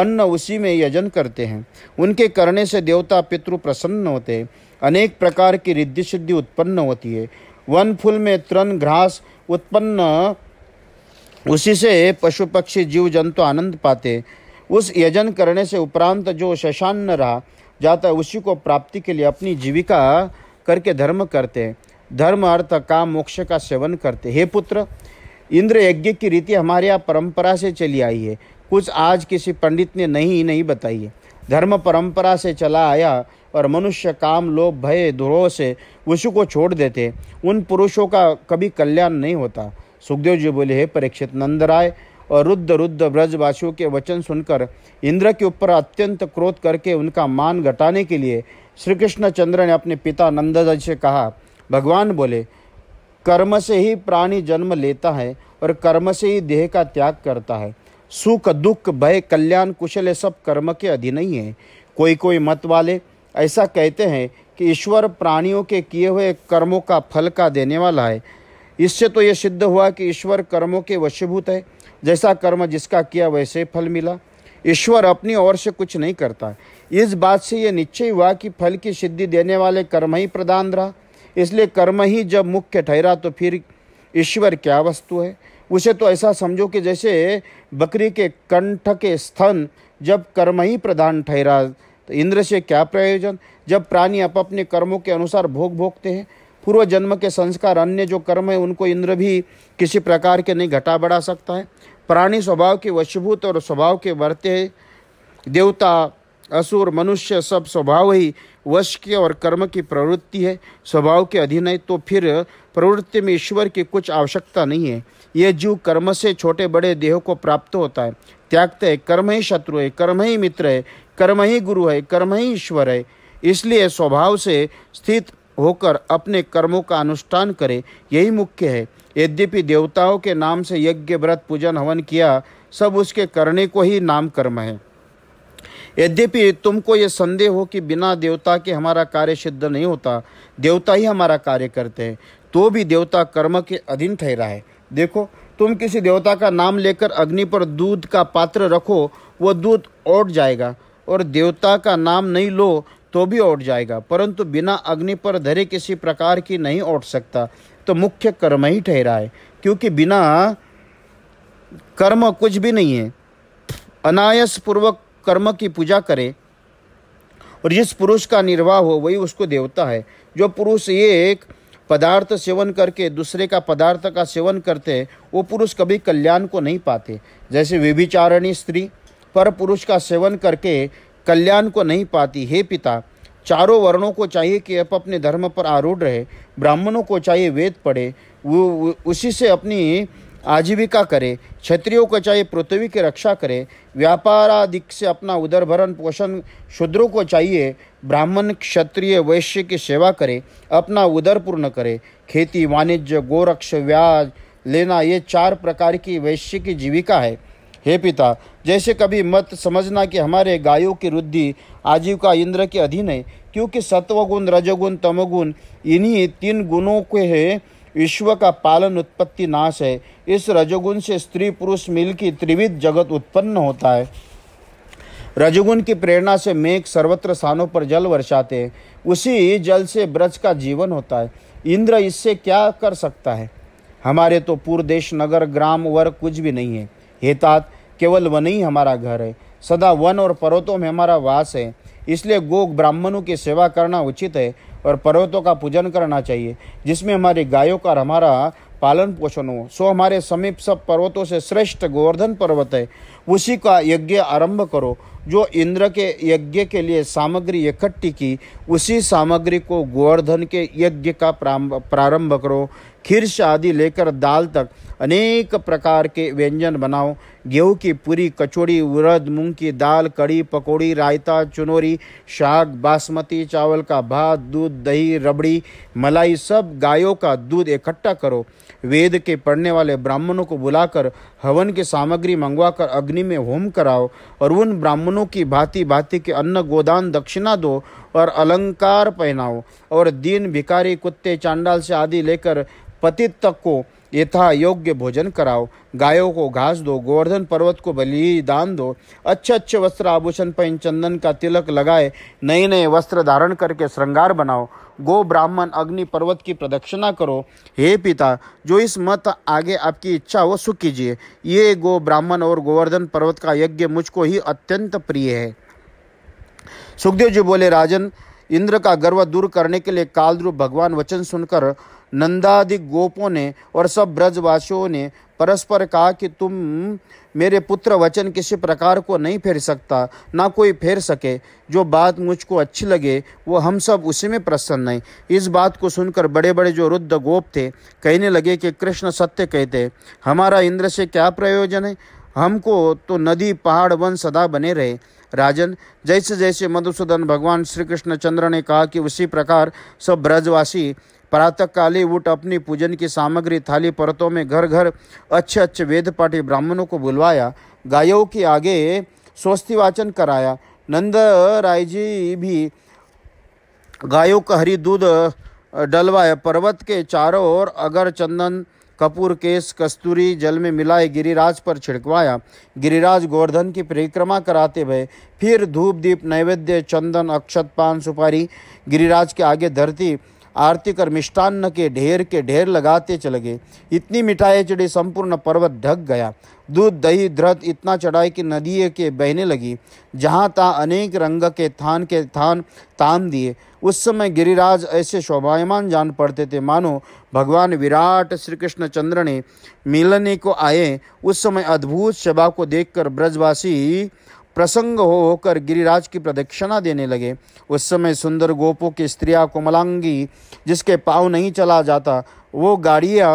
Speaker 1: अन्न उसी में यजन करते हैं उनके करने से देवता पितृ प्रसन्न होते हैं अनेक प्रकार की रिद्धि सिद्धि उत्पन्न होती है वन फूल में तृण घास उत्पन्न उसी से पशु पक्षी जीव जंतु आनंद पाते उस यजन करने से उपरांत जो शशान्न रहा जाता है उसी को प्राप्ति के लिए अपनी जीविका करके धर्म करते हैं धर्म अर्थ काम मोक्ष का सेवन करते हे पुत्र इंद्र यज्ञ की रीति हमारे यहाँ परंपरा से चली आई है कुछ आज किसी पंडित ने नहीं ही नहीं बताई है धर्म परंपरा से चला आया और मनुष्य काम लोभ भय द्रोह से उसी को छोड़ देते उन पुरुषों का कभी कल्याण नहीं होता सुखदेव जी बोले हे परीक्षित नंदराय और रुद्ध रुद्ध ब्रजवासियों के वचन सुनकर इंद्र के ऊपर अत्यंत क्रोध करके उनका मान घटाने के लिए श्री कृष्णचंद्र ने अपने पिता नंदाजी से कहा भगवान बोले कर्म से ही प्राणी जन्म लेता है और कर्म से ही देह का त्याग करता है सुख दुख भय कल्याण कुशल ये सब कर्म के अधीन ही है कोई कोई मत वाले ऐसा कहते हैं कि ईश्वर प्राणियों के किए हुए कर्मों का फल का देने वाला है इससे तो ये सिद्ध हुआ कि ईश्वर कर्मों के वशीभूत है जैसा कर्म जिसका किया वैसे फल मिला ईश्वर अपनी ओर से कुछ नहीं करता इस बात से यह निश्चय हुआ कि फल की सिद्धि देने वाले कर्म ही प्रदान रहा इसलिए कर्म ही जब मुख्य ठहरा तो फिर ईश्वर क्या वस्तु है उसे तो ऐसा समझो कि जैसे बकरी के कंठ के स्थन जब कर्म ही प्रधान ठहरा तो इंद्र से क्या प्रयोजन जब प्राणी अप अपने कर्मों के अनुसार भोग भोगते हैं पूर्व जन्म के संस्कार अन्य जो कर्म है उनको इंद्र भी किसी प्रकार के नहीं घटा बढ़ा सकता है प्राणी स्वभाव के वशभूत और स्वभाव के वर्ते देवता असुर मनुष्य सब स्वभाव ही वश के और कर्म की प्रवृत्ति है स्वभाव के अधीन है तो फिर प्रवृत्ति में ईश्वर की कुछ आवश्यकता नहीं है यह जीव कर्म से छोटे बड़े देह को प्राप्त होता है त्यागते है कर्म ही शत्रु है कर्म ही मित्र है कर्म ही गुरु है कर्म ही ईश्वर है इसलिए स्वभाव से स्थित होकर अपने कर्मों का अनुष्ठान करे यही मुख्य है यद्यपि देवताओं के नाम से यज्ञ व्रत पूजन हवन किया सब उसके करने को ही नाम कर्म है यद्यपि तुमको ये संदेह हो कि बिना देवता के हमारा कार्य सिद्ध नहीं होता देवता ही हमारा कार्य करते हैं तो भी देवता कर्म के अधीन ठहरा है देखो तुम किसी देवता का नाम लेकर अग्नि पर दूध का पात्र रखो वह दूध ओट जाएगा और देवता का नाम नहीं लो तो भी उठ जाएगा परंतु बिना अग्नि पर धरे किसी प्रकार की नहीं उठ सकता तो मुख्य कर्म ही ठहरा है क्योंकि बिना कर्म कुछ भी नहीं है अनायस पूर्वक कर्म की पूजा करे और जिस पुरुष का निर्वाह हो वही उसको देवता है जो पुरुष एक पदार्थ सेवन करके दूसरे का पदार्थ का सेवन करते हैं वो पुरुष कभी कल्याण को नहीं पाते जैसे विभिचारणी स्त्री पर पुरुष का सेवन करके कल्याण को नहीं पाती हे पिता चारों वर्णों को चाहिए कि आप अपने धर्म पर आरूढ़ रहे ब्राह्मणों को चाहिए वेद पढ़े वो उसी से अपनी आजीविका करे क्षत्रियों को चाहिए पृथ्वी की रक्षा करे व्यापार आदि से अपना उदर भरण पोषण शूद्रों को चाहिए ब्राह्मण क्षत्रिय वैश्य की सेवा करे अपना उदर पूर्ण करे खेती वाणिज्य गोरक्ष व्याज लेना ये चार प्रकार की वैश्य की जीविका है हे पिता जैसे कभी मत समझना कि हमारे गायों की रुद्धि आजीविका इंद्र के अधीन है क्योंकि सत्वगुण रजोगुण तमगुण इन्हीं तीन गुणों के है विश्व का पालन उत्पत्ति नाश है इस रजोगुण से स्त्री पुरुष मिल की त्रिविध जगत उत्पन्न होता है रजोगुण की प्रेरणा से मेघ सर्वत्र स्थानों पर जल वर्षाते हैं उसी जल से ब्रज का जीवन होता है इंद्र इससे क्या कर सकता है हमारे तो पूर्व देश नगर ग्राम वर्ग कुछ भी नहीं है हेतात केवल वन ही हमारा घर है सदा वन और पर्वतों में हमारा वास है इसलिए गो ब्राह्मणों की सेवा करना उचित है और पर्वतों का पूजन करना चाहिए जिसमें हमारी गायों का हमारा पालन पोषण हो सो हमारे समीप सब पर्वतों से श्रेष्ठ गोवर्धन पर्वत है उसी का यज्ञ आरंभ करो जो इंद्र के यज्ञ के लिए सामग्री इकट्ठी की उसी सामग्री को गोवर्धन के यज्ञ का प्रारंभ करो खीर्ष आदि लेकर दाल तक अनेक प्रकार के व्यंजन बनाओ गेहूँ की पूरी कचौड़ी उरद मूंग की दाल कड़ी पकौड़ी रायता चुनौरी शाग बासमती चावल का भात दूध दही रबड़ी मलाई सब गायों का दूध इकट्ठा करो वेद के पढ़ने वाले ब्राह्मणों को बुलाकर हवन की सामग्री मंगवाकर अग्नि में होम कराओ और उन ब्राह्मणों की भांति भांति के अन्न गोदान दक्षिणा दो और अलंकार पहनाओ और दीन भिकारी कुत्ते चांडाल से आदि लेकर पतित तक को यथा योग्य भोजन कराओ गायों को घास दो गोवर्धन पर्वत को बलिदान दो अच्छे अच्छे वस्त्र आभूषण पहन चंदन का तिलक लगाए नए नए वस्त्र धारण करके श्रृंगार बनाओ गो ब्राह्मण अग्नि पर्वत की प्रदक्षिणा करो हे पिता जो इस मत आगे आपकी इच्छा हो सुख कीजिए ये गो ब्राह्मण और गोवर्धन पर्वत का यज्ञ मुझको ही अत्यंत प्रिय है सुखदेव जी बोले राजन इंद्र का गर्व दूर करने के लिए कालद्रुप भगवान वचन सुनकर नंदादि गोपों ने और सब ब्रजवासियों ने परस्पर कहा कि तुम मेरे पुत्र वचन किसी प्रकार को नहीं फेर सकता ना कोई फेर सके जो बात मुझको अच्छी लगे वो हम सब उसी में प्रसन्न हैं इस बात को सुनकर बड़े बड़े जो रुद्ध गोप थे कहने लगे कि कृष्ण सत्य कहते हमारा इंद्र से क्या प्रयोजन है हमको तो नदी पहाड़ वन सदा बने रहे राजन जैसे जैसे मधुसूदन भगवान श्री कृष्ण चंद्र ने कहा कि उसी प्रकार सब ब्रजवासी काली उठ अपनी पूजन की सामग्री थाली परतों में घर घर अच्छे अच्छे वेद पाठी ब्राह्मणों को बुलवाया गायों के आगे स्वस्थि वाचन कराया नंद राय जी भी गायों का हरी दूध डलवाया पर्वत के चारों ओर अगर चंदन कपूर केस कस्तूरी जल में मिलाए गिरिराज पर छिड़कवाया गिरिराज गोवर्धन की परिक्रमा कराते हुए फिर धूप दीप नैवेद्य चंदन अक्षत पान सुपारी गिरिराज के आगे धरती आरती कर मिष्टान्न के ढेर के ढेर लगाते चले गए इतनी मिठाई चढ़ी संपूर्ण पर्वत ढक गया दूध दही ध्रत इतना चढ़ाई कि नदी के बहने लगी जहाँ तहाँ अनेक रंग के थान के थान तान दिए उस समय गिरिराज ऐसे शोभायमान जान पड़ते थे मानो भगवान विराट श्री कृष्ण चंद्र ने मिलने को आए उस समय अद्भुत शबा को देखकर ब्रजवासी प्रसंग हो होकर गिरिराज की प्रदक्षिणा देने लगे उस समय सुंदर गोपों की स्त्रिया कोमलांगी जिसके पाँव नहीं चला जाता वो गाड़ियाँ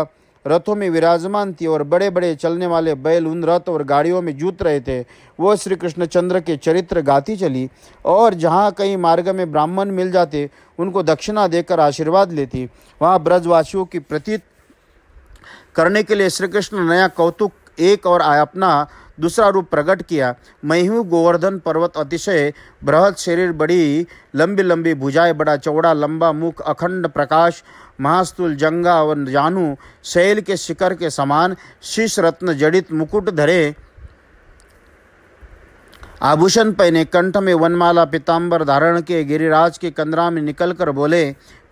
Speaker 1: रथों में विराजमान थी और बड़े बड़े चलने वाले बैल उन रथ और गाड़ियों में जूत रहे थे वो श्री कृष्णचंद्र के चरित्र गाती चली और जहाँ कई मार्ग में ब्राह्मण मिल जाते उनको दक्षिणा देकर आशीर्वाद लेती वहाँ ब्रजवासियों की प्रतीत करने के लिए श्री कृष्ण नया कौतुक एक और अपना दूसरा रूप प्रकट किया मयू गोवर्धन पर्वत अतिशय बृहद शरीर बड़ी लंबी लंबी भुजाएं बड़ा चौड़ा लंबा मुख अखंड प्रकाश महास्तुल जंगा व जानु शैल के शिखर के समान शीश रत्न जड़ित मुकुट धरे आभूषण पहने कंठ में वनमाला पीताम्बर धारण के गिरिराज के कंदरा में निकलकर बोले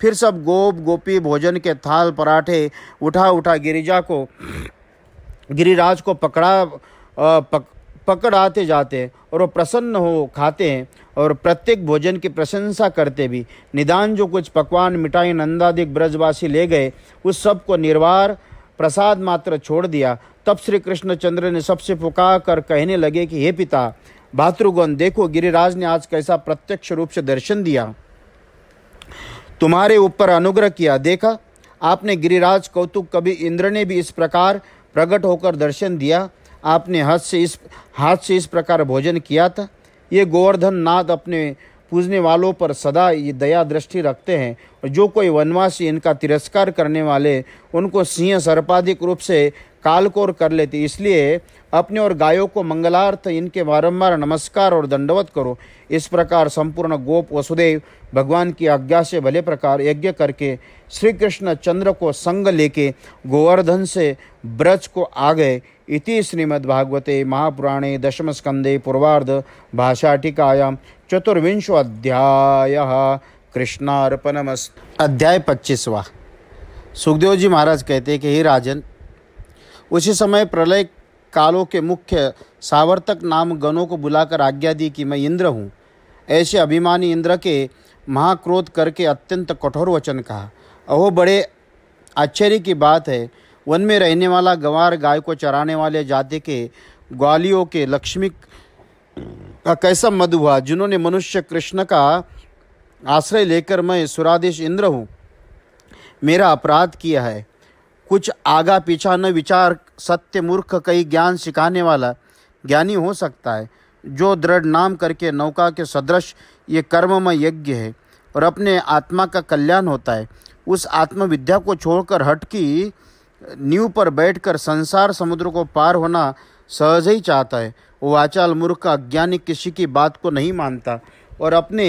Speaker 1: फिर सब गोप गोपी भोजन के थाल पराठे उठा उठा गिरिजा को गिरिराज को पकड़ा पक, पकड़ आते जाते हैं और वो प्रसन्न हो खाते हैं और प्रत्येक भोजन की प्रशंसा करते भी निदान जो कुछ पकवान मिठाई नंदादिक ब्रजवासी ले गए उस सब को निर्वार प्रसाद मात्र छोड़ दिया तब श्री कृष्णचंद्र ने सबसे पुकार कर कहने लगे कि हे पिता भातृगण देखो गिरिराज ने आज कैसा प्रत्यक्ष रूप से दर्शन दिया तुम्हारे ऊपर अनुग्रह किया देखा आपने गिरिराज कौतुक कभी इंद्र ने भी इस प्रकार प्रकट होकर दर्शन दिया आपने हाथ से इस हाथ से इस प्रकार भोजन किया था ये गोवर्धन नाथ अपने पूजने वालों पर सदा ये दया दृष्टि रखते हैं और जो कोई वनवासी इनका तिरस्कार करने वाले उनको सिंह सर्पाधिक रूप से कालकोर कर लेते इसलिए अपने और गायों को मंगलार्थ इनके बारंबार नमस्कार और दंडवत करो इस प्रकार संपूर्ण गोप वसुदेव भगवान की आज्ञा से भले प्रकार यज्ञ करके श्री कृष्ण चंद्र को संग लेके गोवर्धन से ब्रज को आ गए इति श्रीमद्भागवते महापुराणे दशमस्कन्दे पूर्वार्ध भाषाटिकायां चतुर्विंशो अध्यायः कृष्णार्पणमस् अध्याय पच्चीसवा सुखदेव जी महाराज कहते कि हे राजन उसी समय प्रलय कालों के मुख्य सावर्तक नाम गणों को बुलाकर आज्ञा दी कि मैं इंद्र हूँ ऐसे अभिमानी इंद्र के महाक्रोध करके अत्यंत कठोर वचन कहा अहो बड़े आश्चर्य की बात है वन में रहने वाला गंवार गाय को चराने वाले जाति के ग्वालियों के लक्ष्मी का कैसा मद हुआ जिन्होंने मनुष्य कृष्ण का आश्रय लेकर मैं सुरादेश इंद्र हूँ मेरा अपराध किया है कुछ आगा पीछा न विचार सत्य मूर्ख कई ज्ञान सिखाने वाला ज्ञानी हो सकता है जो दृढ़ नाम करके नौका के सदृश ये कर्ममय यज्ञ है और अपने आत्मा का कल्याण होता है उस आत्मविद्या को छोड़कर हट की न्यू पर बैठकर संसार समुद्र को पार होना सहज ही चाहता है वो आचाल मूर्ख अज्ञानी किसी की बात को नहीं मानता और अपने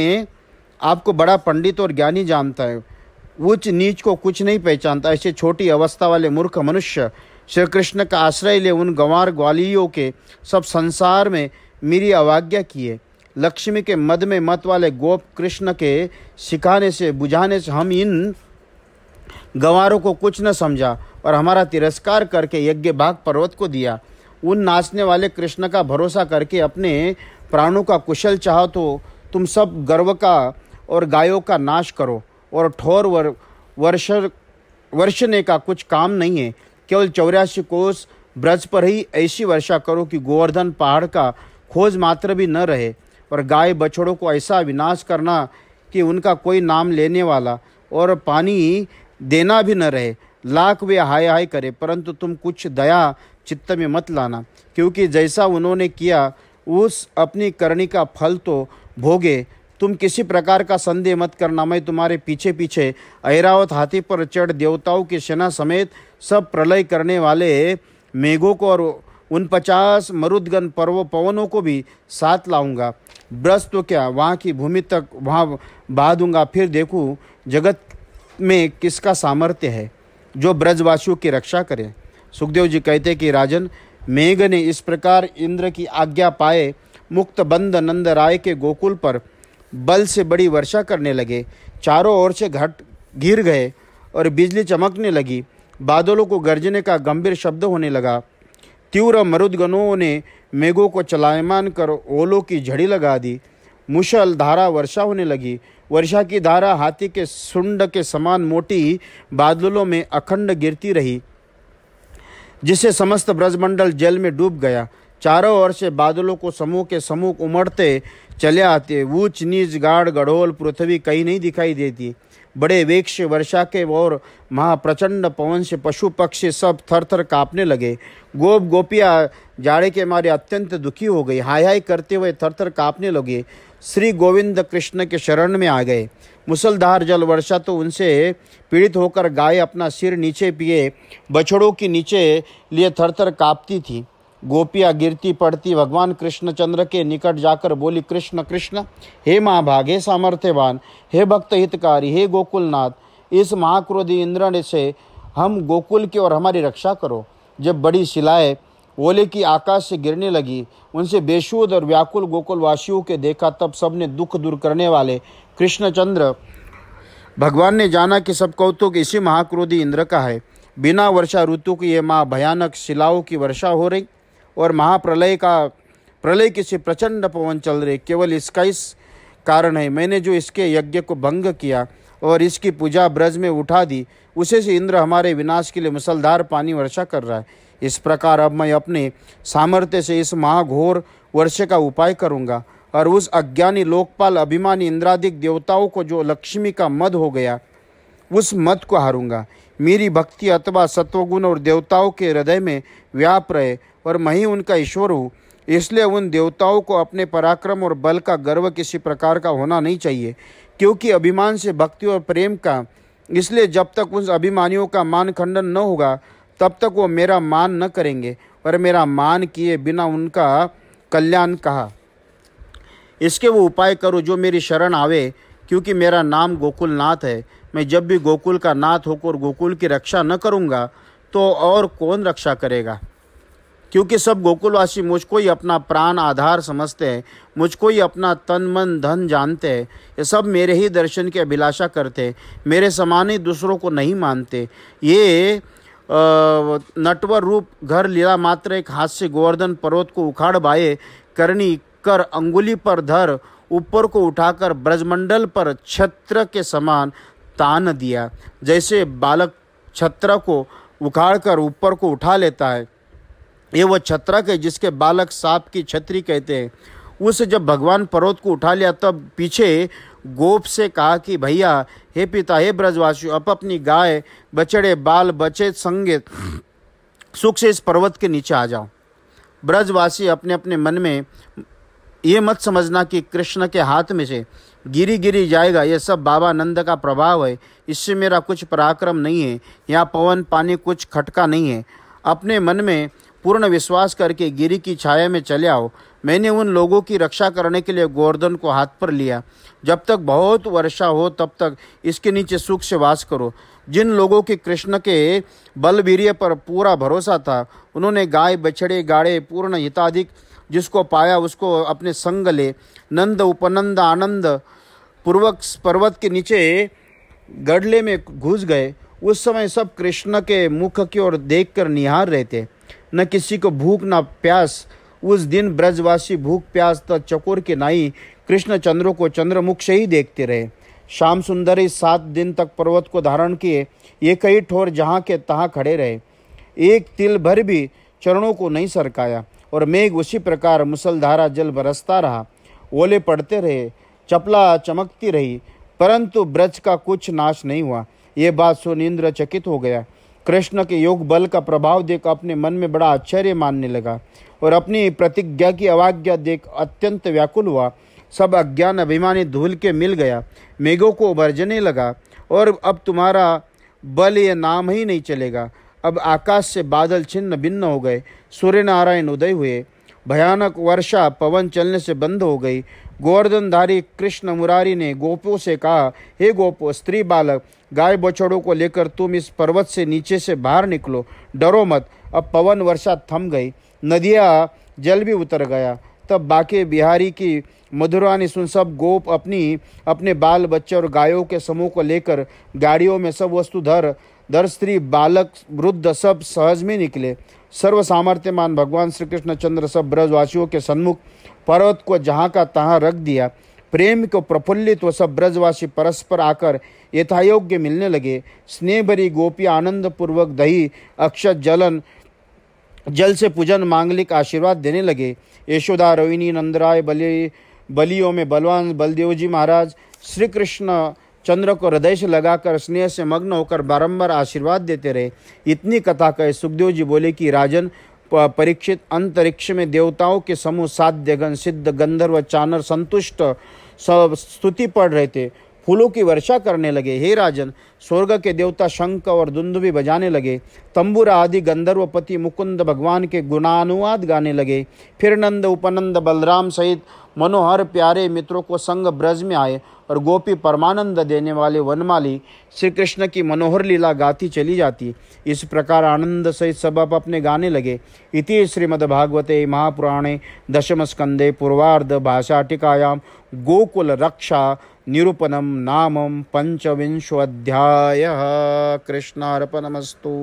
Speaker 1: आप को बड़ा पंडित और ज्ञानी जानता है उच्च नीच को कुछ नहीं पहचानता ऐसे छोटी अवस्था वाले मूर्ख मनुष्य श्री कृष्ण का आश्रय ले उन गंवार ग्वालियों के सब संसार में मेरी अवाज्ञा किए लक्ष्मी के मद में मत वाले गोप कृष्ण के सिखाने से बुझाने से हम इन गंवारों को कुछ न समझा और हमारा तिरस्कार करके यज्ञ भाग पर्वत को दिया उन नाचने वाले कृष्ण का भरोसा करके अपने प्राणों का कुशल चाहो तो तुम सब गर्व का और गायों का नाश करो और ठोर वर वर्ष वर्षने का कुछ काम नहीं है केवल चौरासी कोस ब्रज पर ही ऐसी वर्षा करो कि गोवर्धन पहाड़ का खोज मात्र भी न रहे और गाय बछड़ों को ऐसा विनाश करना कि उनका कोई नाम लेने वाला और पानी देना भी न रहे लाख वे हाय हाय करे परंतु तुम कुछ दया चित्त में मत लाना क्योंकि जैसा उन्होंने किया उस अपनी करणी का फल तो भोगे तुम किसी प्रकार का संदेह मत करना मैं तुम्हारे पीछे पीछे ऐरावत हाथी पर चढ़ देवताओं की सेना समेत सब प्रलय करने वाले मेघों को और उन पचास मरुदगन पर्व पवनों को भी साथ लाऊंगा ब्रश तो क्या वहाँ की भूमि तक वहाँ बहा दूंगा फिर देखूँ जगत में किसका सामर्थ्य है जो ब्रजवासियों की रक्षा करे सुखदेव जी कहते कि राजन मेघ ने इस प्रकार इंद्र की आज्ञा पाए मुक्त बंद नंद राय के गोकुल पर बल से बड़ी वर्षा करने लगे चारों ओर से घट गिर गए और बिजली चमकने लगी बादलों को गर्जने का गंभीर शब्द होने लगा तीव्र मरुदगनों ने मेघों को चलायमान कर ओलों की झड़ी लगा दी मुशल धारा वर्षा होने लगी वर्षा की धारा हाथी के सुंड के समान मोटी बादलों में अखंड गिरती रही जिससे समस्त ब्रजमंडल जल में डूब गया चारों ओर से बादलों को समूह के समूह उमड़ते चले आते ऊंच नीच गाढ़ गढ़ोल पृथ्वी कहीं नहीं दिखाई देती बड़े वृक्ष वर्षा के और महाप्रचंड पवन से पशु पक्षी सब थर थर काँपने लगे गोप गोपिया जाड़े के मारे अत्यंत दुखी हो गई हाय हाय करते हुए थर थर काँपने लगे श्री गोविंद कृष्ण के शरण में आ गए मुसलधार जल वर्षा तो उनसे पीड़ित होकर गाय अपना सिर नीचे पिए बछड़ों की नीचे लिए थर थर काँपती थी गोपियाँ गिरती पड़ती भगवान कृष्णचंद्र के निकट जाकर बोली कृष्ण कृष्ण हे महाभाग हे सामर्थ्यवान हे भक्त हितकारी हे गोकुलनाथ इस महाक्रोधी इंद्र से हम गोकुल की और हमारी रक्षा करो जब बड़ी शिलाएँ ओले की आकाश से गिरने लगी उनसे बेशुद और व्याकुल गोकुलवासियों के देखा तब सबने दुख दूर करने वाले कृष्णचंद्र भगवान ने जाना कि सब कौतुक इसी महाक्रोधी इंद्र का है बिना वर्षा ऋतु की ये माँ भयानक शिलाओं की वर्षा हो रही और महाप्रलय का प्रलय किसी प्रचंड पवन चल रहे केवल इसका इस कारण है मैंने जो इसके यज्ञ को भंग किया और इसकी पूजा ब्रज में उठा दी उसे से इंद्र हमारे विनाश के लिए मुसलधार पानी वर्षा कर रहा है इस प्रकार अब मैं अपने सामर्थ्य से इस महाघोर वर्ष का उपाय करूंगा और उस अज्ञानी लोकपाल अभिमानी इंद्राधिक देवताओं को जो लक्ष्मी का मध हो गया उस मत को हारूंगा मेरी भक्ति अथवा सत्वगुण और देवताओं के हृदय में व्याप रहे और मैं ही उनका ईश्वर हूँ इसलिए उन देवताओं को अपने पराक्रम और बल का गर्व किसी प्रकार का होना नहीं चाहिए क्योंकि अभिमान से भक्ति और प्रेम का इसलिए जब तक उन अभिमानियों का मान खंडन न होगा तब तक वो मेरा मान न करेंगे और मेरा मान किए बिना उनका कल्याण कहा इसके वो उपाय करो जो मेरी शरण आवे क्योंकि मेरा नाम गोकुल नाथ है मैं जब भी गोकुल का नाथ होकर गोकुल की रक्षा न करूँगा तो और कौन रक्षा करेगा क्योंकि सब गोकुलवासी मुझको ही अपना प्राण आधार समझते हैं मुझको ही अपना तन मन धन जानते हैं ये सब मेरे ही दर्शन की अभिलाषा करते मेरे समान ही दूसरों को नहीं मानते ये नटवर रूप घर लीला मात्र एक हाथ से गोवर्धन पर्वत को उखाड़ बाए करनी कर अंगुली पर धर ऊपर को उठाकर ब्रजमंडल पर छत्र के समान तान दिया जैसे बालक छत्र को उखाड़ कर ऊपर को उठा लेता है ये वो छत्रक है जिसके बालक सांप की छतरी कहते हैं उसे जब भगवान पर्वत को उठा लिया तब पीछे गोप से कहा कि भैया हे पिता हे ब्रजवासी अब अपनी गाय बचड़े बाल बचे संगे सुख से इस पर्वत के नीचे आ जाओ ब्रजवासी अपने अपने मन में ये मत समझना कि कृष्ण के हाथ में से गिरी गिरी जाएगा यह सब बाबा नंद का प्रभाव है इससे मेरा कुछ पराक्रम नहीं है यहाँ पवन पानी कुछ खटका नहीं है अपने मन में पूर्ण विश्वास करके गिरी की छाया में चले आओ मैंने उन लोगों की रक्षा करने के लिए गोवर्धन को हाथ पर लिया जब तक बहुत वर्षा हो तब तक इसके नीचे सुख से वास करो जिन लोगों के कृष्ण के बलवीर्य पर पूरा भरोसा था उन्होंने गाय बछड़े गाड़े पूर्ण हिताधिक जिसको पाया उसको अपने संग ले नंद उपनंद आनंद पूर्वक पर्वत के नीचे गडले में घुस गए उस समय सब कृष्ण के मुख की ओर देखकर निहार रहे थे न किसी को भूख ना प्यास उस दिन ब्रजवासी भूख प्यास तथा तो चकोर के नाई कृष्ण चंद्र को चंद्रमुख से ही देखते रहे श्याम सुंदरी सात दिन तक पर्वत को धारण किए ये कई ठोर जहाँ के तहाँ खड़े रहे एक तिल भर भी चरणों को नहीं सरकाया और मेघ उसी प्रकार मुसलधारा जल बरसता रहा ओले पड़ते रहे चपला चमकती रही परंतु ब्रज का कुछ नाश नहीं हुआ ये बात सुनिंद्र चकित हो गया कृष्ण के योग बल का प्रभाव देख अपने मन में बड़ा आश्चर्य मानने लगा और अपनी प्रतिज्ञा की अवाज्ञा देख अत्यंत व्याकुल हुआ सब अज्ञान अभिमानी धूल के मिल गया मेघों को उभरजने लगा और अब तुम्हारा बल ये नाम ही नहीं चलेगा अब आकाश से बादल छिन्न भिन्न हो गए सूर्य नारायण उदय हुए भयानक वर्षा पवन चलने से बंद हो गई गोवर्धनधारी कृष्ण मुरारी ने गोपों से कहा हे गोपो स्त्री बालक गाय बछड़ों को लेकर तुम इस पर्वत से नीचे से बाहर निकलो डरो मत अब पवन वर्षा थम गई नदियाँ जल भी उतर गया तब बाके बिहारी की मधुरानी सुन सब गोप अपनी अपने बाल बच्चे और गायों के समूह को लेकर गाड़ियों में सब वस्तु धर दर स्त्री बालक वृद्ध सब सहज में निकले सर्व सामर्थ्यमान भगवान श्री कृष्ण चंद्र सब ब्रजवासियों के सन्मुख पर्वत को जहाँ का तहाँ रख दिया प्रेम को प्रफुल्लित व सब ब्रजवासी परस्पर आकर यथायोग्य मिलने लगे स्नेह भरी गोपी आनंद पूर्वक दही अक्षत जलन जल से पूजन मांगलिक आशीर्वाद देने लगे यशोदा रोहिणी नंदराय बलि बलियों में बलवान बलदेव जी महाराज श्री कृष्ण चंद्र को हृदय से लगाकर स्नेह से मग्न होकर बारंबार आशीर्वाद देते रहे इतनी कथा कहे सुखदेव जी बोले कि राजन परीक्षित अंतरिक्ष में देवताओं के समूह साध्यगण सिद्ध गंधर्व चानर संतुष्ट सब स्तुति पढ़ रहे थे फूलों की वर्षा करने लगे हे राजन स्वर्ग के देवता शंख और दुंदुबी बजाने लगे तंबूरा आदि गंधर्वपति मुकुंद भगवान के गुणानुवाद गाने लगे फिर नंद उपनंद बलराम सहित मनोहर प्यारे मित्रों को संग ब्रज में आए और गोपी परमानंद देने वाले वनमाली श्री कृष्ण की मनोहर लीला गाती चली जाती इस प्रकार आनंद सहित सब अप अपने गाने लगे इति श्रीमद्भागवते महापुराणे दशम स्कंदे पूर्वार्ध भाषा टीकायाम गोकुल रक्षा निरूपणम नाम पंचविंशोध्याय कृष्णार्पणमस्तु